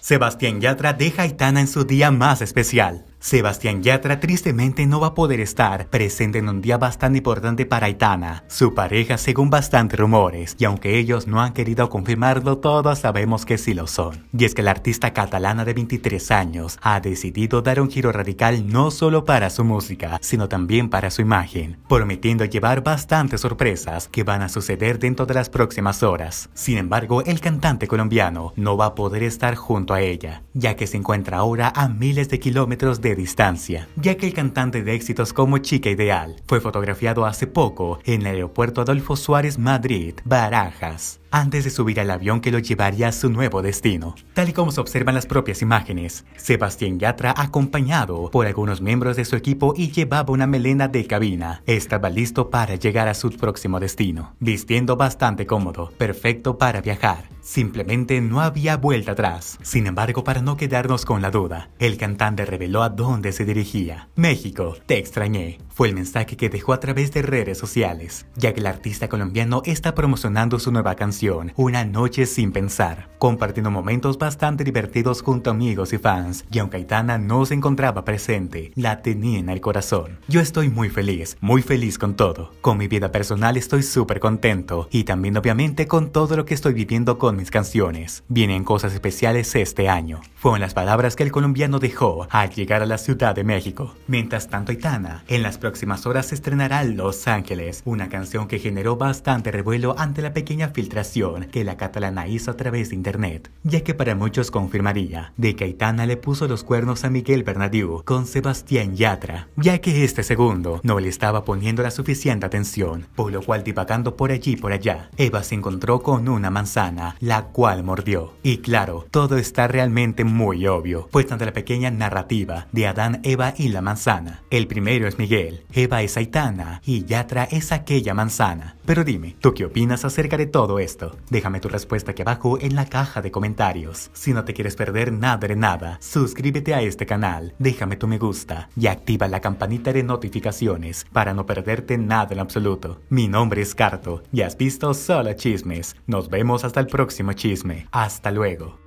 Sebastián Yatra deja a Itana en su día más especial. Sebastián Yatra tristemente no va a poder estar presente en un día bastante importante para Aitana, su pareja según bastantes rumores, y aunque ellos no han querido confirmarlo, todos sabemos que sí lo son. Y es que la artista catalana de 23 años ha decidido dar un giro radical no solo para su música, sino también para su imagen, prometiendo llevar bastantes sorpresas que van a suceder dentro de las próximas horas. Sin embargo, el cantante colombiano no va a poder estar junto a ella, ya que se encuentra ahora a miles de kilómetros de distancia, ya que el cantante de éxitos como Chica Ideal fue fotografiado hace poco en el aeropuerto Adolfo Suárez, Madrid, Barajas antes de subir al avión que lo llevaría a su nuevo destino. Tal y como se observan las propias imágenes, Sebastián Yatra acompañado por algunos miembros de su equipo y llevaba una melena de cabina. Estaba listo para llegar a su próximo destino, vistiendo bastante cómodo, perfecto para viajar. Simplemente no había vuelta atrás. Sin embargo, para no quedarnos con la duda, el cantante reveló a dónde se dirigía. México, te extrañé fue el mensaje que dejó a través de redes sociales, ya que el artista colombiano está promocionando su nueva canción, Una Noche Sin Pensar, compartiendo momentos bastante divertidos junto a amigos y fans, y aunque Aitana no se encontraba presente, la tenía en el corazón. Yo estoy muy feliz, muy feliz con todo. Con mi vida personal estoy súper contento, y también obviamente con todo lo que estoy viviendo con mis canciones. Vienen cosas especiales este año. Fueron las palabras que el colombiano dejó al llegar a la Ciudad de México. Mientras tanto Aitana, en las próximas horas se estrenará Los Ángeles, una canción que generó bastante revuelo ante la pequeña filtración que la catalana hizo a través de internet, ya que para muchos confirmaría de que Aitana le puso los cuernos a Miguel Bernadieu con Sebastián Yatra, ya que este segundo no le estaba poniendo la suficiente atención, por lo cual divagando por allí y por allá, Eva se encontró con una manzana, la cual mordió. Y claro, todo está realmente muy obvio, pues ante la pequeña narrativa de Adán, Eva y la manzana. El primero es Miguel, Eva es Aitana y Yatra es aquella manzana. Pero dime, ¿tú qué opinas acerca de todo esto? Déjame tu respuesta aquí abajo en la caja de comentarios. Si no te quieres perder nada de nada, suscríbete a este canal, déjame tu me gusta y activa la campanita de notificaciones para no perderte nada en absoluto. Mi nombre es Carto y has visto Solo Chismes. Nos vemos hasta el próximo chisme. Hasta luego.